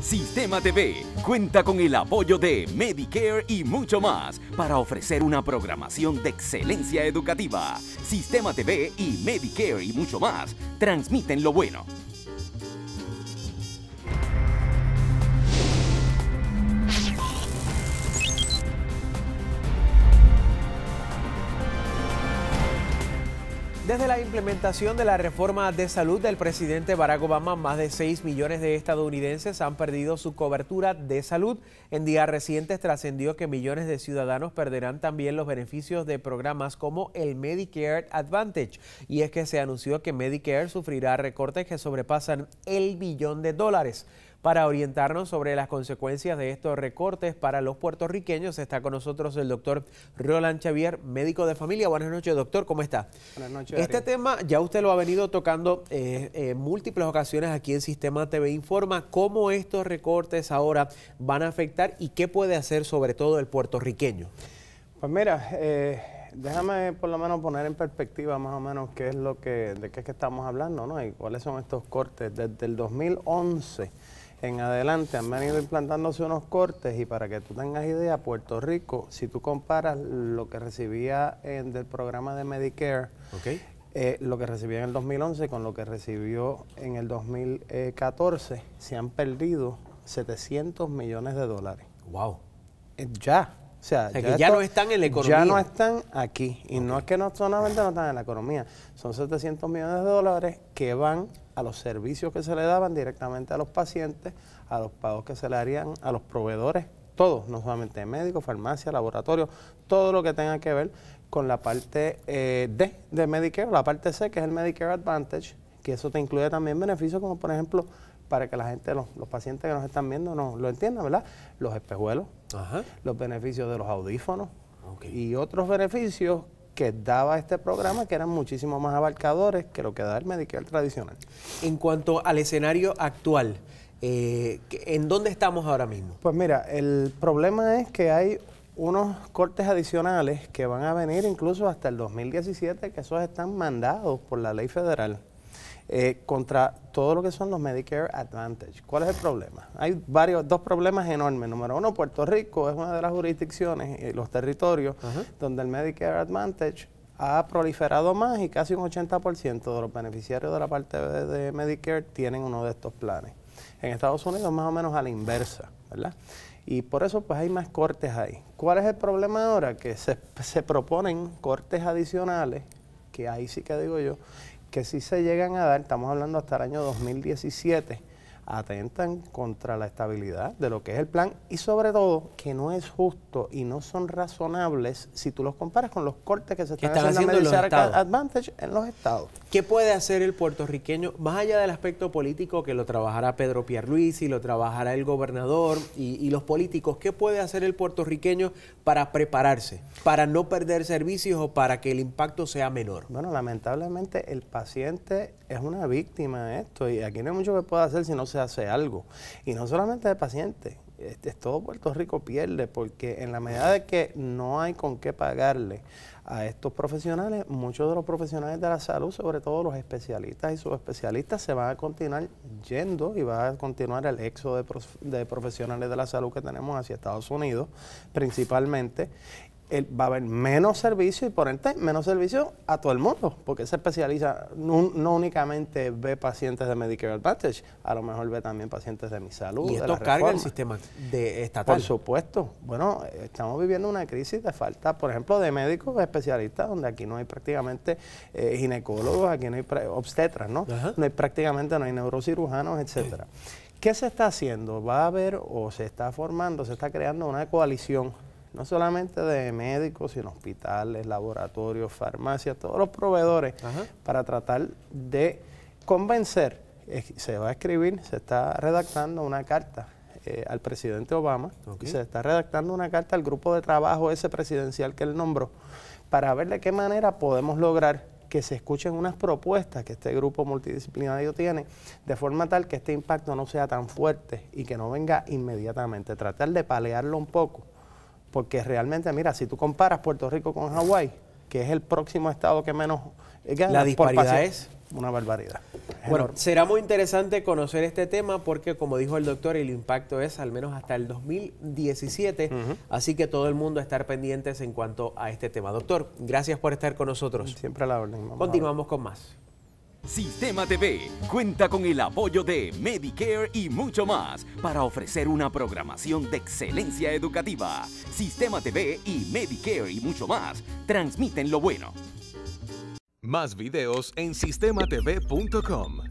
Sistema TV cuenta con el apoyo de Medicare y mucho más para ofrecer una programación de excelencia educativa. Sistema TV y Medicare y mucho más transmiten lo bueno. Desde la implementación de la reforma de salud del presidente Barack Obama, más de 6 millones de estadounidenses han perdido su cobertura de salud. En días recientes trascendió que millones de ciudadanos perderán también los beneficios de programas como el Medicare Advantage. Y es que se anunció que Medicare sufrirá recortes que sobrepasan el billón de dólares. Para orientarnos sobre las consecuencias de estos recortes para los puertorriqueños está con nosotros el doctor Roland Xavier, médico de familia. Buenas noches, doctor, ¿cómo está? Buenas noches. Este tema ya usted lo ha venido tocando eh, en múltiples ocasiones aquí en Sistema TV Informa. ¿Cómo estos recortes ahora van a afectar y qué puede hacer sobre todo el puertorriqueño? Pues mira, eh, déjame por lo menos poner en perspectiva más o menos qué es lo que, de qué es que estamos hablando, ¿no? Y cuáles son estos cortes. Desde el 2011 en adelante han venido implantándose unos cortes y para que tú tengas idea, Puerto Rico, si tú comparas lo que recibía en, eh, del programa de Medicare, eh, lo que recibía en el 2011 con lo que recibió en el 2014, se han perdido 700 millones de dólares. ¡Wow! Eh, ya. O sea, ya, no están en la economía. Ya no están aquí. Y no es que no solamente no están en la economía, son 700 millones de dólares que van a los servicios que se le daban directamente a los pacientes, a los pagos que se le harían a los proveedores, todos, no solamente médicos, farmacia, laboratorio, todo lo que tenga que ver con la parte eh, D de Medicare, la parte C, que es el Medicare Advantage, que eso te incluye también beneficios como por ejemplo para que la gente, los, pacientes que nos están viendo no, lo entiendan, ¿verdad? Los espejuelos, los beneficios de los audífonos y otros beneficios que daba este programa que eran muchísimo más abarcadores que lo que da el medical tradicional. En cuanto al escenario actual, eh, ¿en dónde estamos ahora mismo? Pues mira, el problema es que hay unos cortes adicionales que van a venir incluso hasta el 2017, que esos están mandados por la ley federal. Eh, contra todo lo que son los Medicare Advantage. ¿Cuál es el problema? Hay varios, dos problemas enormes. Número uno, Puerto Rico es una de las jurisdicciones, y los territorios, donde el Medicare Advantage ha proliferado más y casi un 80% de los beneficiarios de la parte de, de, Medicare tienen uno de estos planes. En Estados Unidos más o menos a la inversa, ¿verdad? Y por eso pues hay más cortes ahí. ¿Cuál es el problema ahora? Que se, se proponen cortes adicionales, que ahí sí que digo yo, que si se llegan a dar, estamos hablando hasta el año 2017, atentan contra la estabilidad de lo que es el plan y sobre todo que no es justo y no son razonables si tú los comparas con los cortes que se están, haciendo, en los Advantage en los estados. ¿Qué puede hacer el puertorriqueño más allá del aspecto político que lo trabajará Pedro Pierluisi, lo trabajará el gobernador y, y los políticos? ¿Qué puede hacer el puertorriqueño para prepararse, para no perder servicios o para que el impacto sea menor? Bueno, lamentablemente el paciente es una víctima de esto y aquí no hay mucho que pueda hacer si no se hace algo. Y no solamente de pacientes, este, todo Puerto Rico pierde porque en la medida de que no hay con qué pagarle a estos profesionales, muchos de los profesionales de la salud, sobre todo los especialistas y subespecialistas, se van a continuar yendo y va a continuar el éxodo de, de profesionales de la salud que tenemos hacia Estados Unidos principalmente va a haber menos servicio y por ende menos servicio a todo el mundo, porque se especializa, no, únicamente ve pacientes de Medicare Advantage, a lo mejor ve también pacientes de mi salud. Y esto carga el sistema de estatal. Por supuesto. Bueno, estamos viviendo una crisis de falta, por ejemplo, de médicos especialistas, donde aquí no hay prácticamente eh, ginecólogos, aquí no hay obstetras, ¿no? No hay prácticamente, no hay neurocirujanos, etcétera. ¿Qué se está haciendo? Va a haber o se está formando, se está creando una coalición no solamente de médicos, sino hospitales, laboratorios, farmacias, todos los proveedores, para tratar de convencer. Se va a escribir, se está redactando una carta eh, al presidente Obama, se está redactando una carta al grupo de trabajo ese presidencial que él nombró, para ver de qué manera podemos lograr que se escuchen unas propuestas que este grupo multidisciplinario tiene, de forma tal que este impacto no sea tan fuerte y que no venga inmediatamente, tratar de palearlo un poco porque realmente, mira, si tú comparas Puerto Rico con Hawái, que es el próximo estado que menos eh, gana, la disparidad es una barbaridad. bueno, será muy interesante conocer este tema porque, como dijo el doctor, el impacto es al menos hasta el 2017, así que todo el mundo a estar pendientes en cuanto a este tema. Doctor, gracias por estar con nosotros. Siempre a la orden. Continuamos con más. Sistema TV cuenta con el apoyo de Medicare y mucho más para ofrecer una programación de excelencia educativa. Sistema TV y Medicare y mucho más transmiten lo bueno. Más videos en sistematv.com.